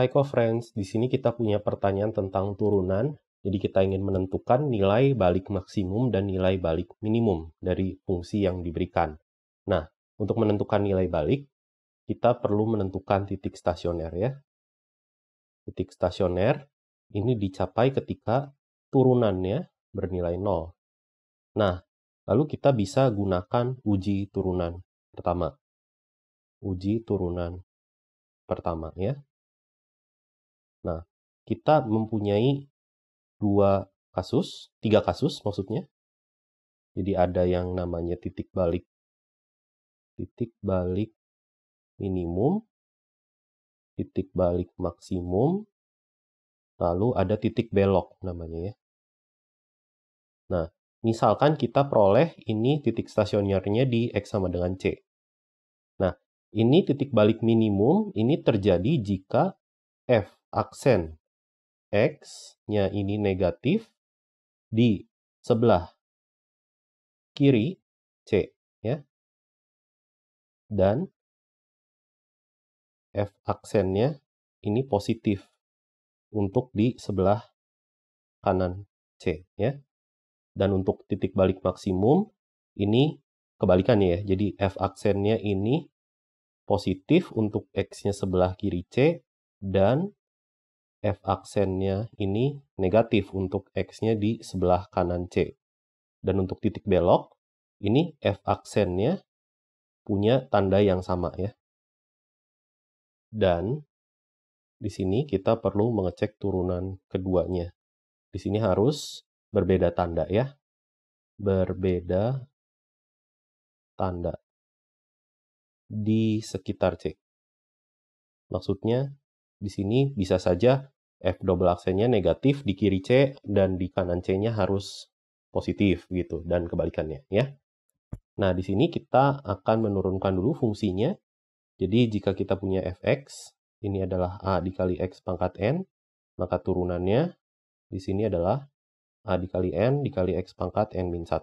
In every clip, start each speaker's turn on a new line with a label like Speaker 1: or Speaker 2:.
Speaker 1: Hai co-friends, di sini kita punya pertanyaan tentang turunan. Jadi kita ingin menentukan nilai balik maksimum dan nilai balik minimum dari fungsi yang diberikan. Nah, untuk menentukan nilai balik, kita perlu menentukan titik stasioner ya. Titik stasioner ini dicapai ketika turunannya bernilai 0. Nah, lalu kita bisa gunakan uji turunan pertama. Uji turunan pertama
Speaker 2: ya kita mempunyai dua kasus, tiga kasus maksudnya. Jadi ada yang namanya titik balik titik balik minimum,
Speaker 1: titik balik maksimum, lalu ada titik belok namanya ya. Nah, misalkan kita peroleh ini titik stasionernya di X sama dengan C. Nah, ini titik balik minimum, ini terjadi jika F aksen X-nya ini negatif
Speaker 2: di sebelah kiri C ya. Dan F aksennya
Speaker 1: ini positif untuk di sebelah kanan C ya. Dan untuk titik balik maksimum ini kebalikannya ya. Jadi F aksennya ini positif untuk X-nya sebelah kiri C dan f aksennya ini negatif untuk x-nya di sebelah kanan c. Dan untuk titik belok, ini f aksennya punya tanda yang sama ya. Dan di sini kita perlu mengecek turunan keduanya. Di sini harus berbeda tanda ya. Berbeda tanda di sekitar C. Maksudnya di sini bisa saja F double aksennya negatif di kiri C dan di kanan C-nya harus positif gitu dan kebalikannya ya. Nah, di sini kita akan menurunkan dulu fungsinya. Jadi jika kita punya fx, ini adalah A dikali x pangkat n, maka turunannya di sini adalah A dikali n dikali x pangkat n min 1.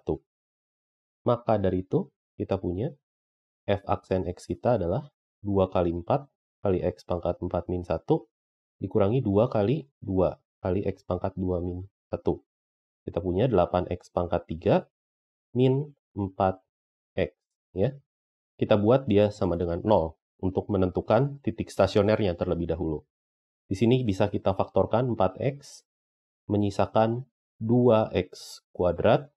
Speaker 1: Maka dari itu kita punya f aksen x kita adalah 2 kali 4 kali X pangkat 4 min 1 dikurangi 2 kali 2 kali X pangkat 2 min 1. Kita punya 8X pangkat 3 min 4X. ya Kita buat dia sama dengan 0 untuk menentukan titik stasionernya terlebih dahulu. Di sini bisa kita faktorkan 4X, menyisakan 2X kuadrat,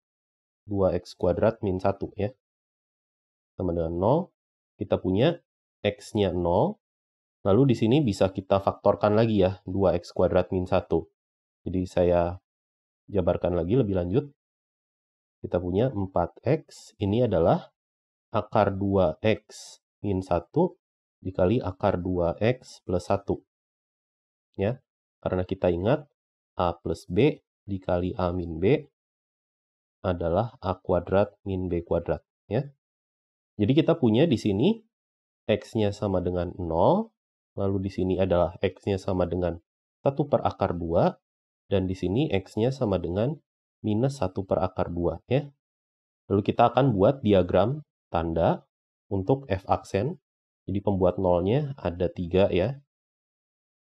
Speaker 1: 2X kuadrat min 1 ya. Sama dengan 0, kita punya X-nya 0, Lalu di sini bisa kita faktorkan lagi ya, 2x kuadrat min 1. Jadi saya jabarkan lagi lebih lanjut. Kita punya 4x, ini adalah akar 2x min 1 dikali akar 2x plus 1. Ya, karena kita ingat A plus B dikali A min B adalah A kuadrat min B kuadrat. Ya. Jadi kita punya di sini X-nya sama dengan 0, lalu di sini adalah x-nya sama dengan 1 per akar 2, dan di sini x-nya sama dengan minus 1 per akar 2. Ya. Lalu kita akan buat diagram tanda untuk f aksen. Jadi pembuat nolnya ada 3 ya.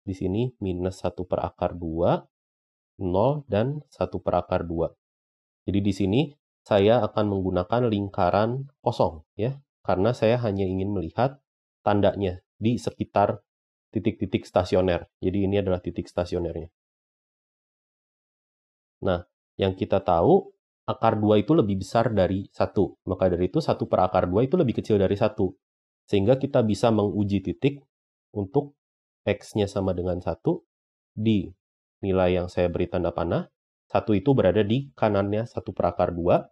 Speaker 1: Di sini minus 1 per akar 2, 0, dan 1 per akar 2. Jadi di sini saya akan menggunakan lingkaran kosong ya, karena saya hanya ingin melihat tandanya di sekitar titik-titik stasioner. Jadi ini adalah titik stasionernya. Nah, yang kita tahu akar 2 itu lebih besar dari 1. Maka dari itu 1 per akar 2 itu lebih kecil dari satu. Sehingga kita bisa menguji titik untuk X-nya sama dengan 1 di nilai yang saya beri tanda panah. 1 itu berada di kanannya 1 per akar 2.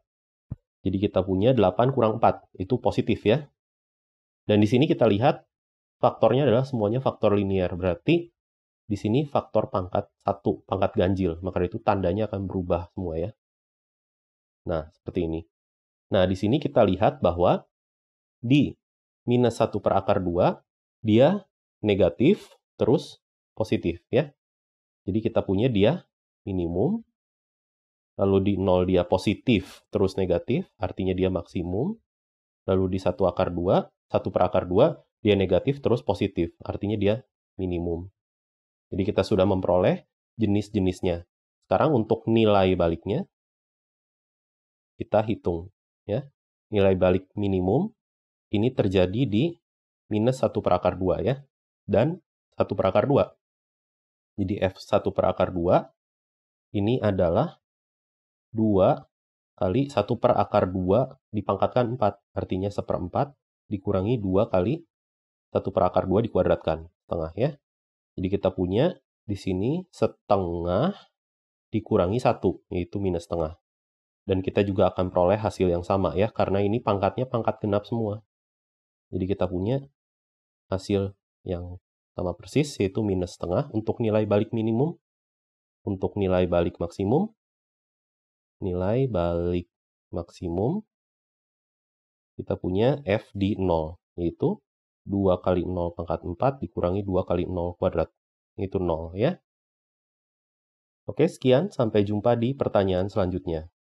Speaker 1: Jadi kita punya 8 kurang 4. Itu positif ya. Dan di sini kita lihat faktornya adalah semuanya faktor linear. Berarti di sini faktor pangkat 1, pangkat ganjil. Maka itu tandanya akan berubah semua ya. Nah, seperti ini. Nah, di sini kita lihat bahwa di minus 1 per akar 2, dia negatif, terus positif ya. Jadi kita punya dia minimum, lalu di 0 dia positif, terus negatif, artinya dia maksimum. Lalu di 1 akar 2, 1 per akar 2, dia negatif terus positif, artinya dia minimum. Jadi kita sudah memperoleh jenis-jenisnya. Sekarang untuk nilai baliknya kita hitung ya. Nilai balik minimum ini terjadi di minus 1 per akar 2 ya dan 1 per akar 2. Jadi F1 per akar 2 ini adalah 2 kali 1 per akar 2 dipangkatkan 4. Artinya seperempat dikurangi 2 kali satu per akar 2 dikuadratkan. setengah ya. Jadi kita punya di sini setengah dikurangi satu, yaitu minus setengah. Dan kita juga akan peroleh hasil yang sama ya, karena ini pangkatnya pangkat genap semua. Jadi kita punya hasil yang sama persis, yaitu minus setengah untuk nilai balik minimum, untuk nilai balik maksimum, nilai balik maksimum, kita punya F di 0, yaitu 2 kali 0 pangkat 4 dikurangi 2 kali 0 kuadrat. Itu 0 ya. Oke, sekian. Sampai jumpa di
Speaker 2: pertanyaan selanjutnya.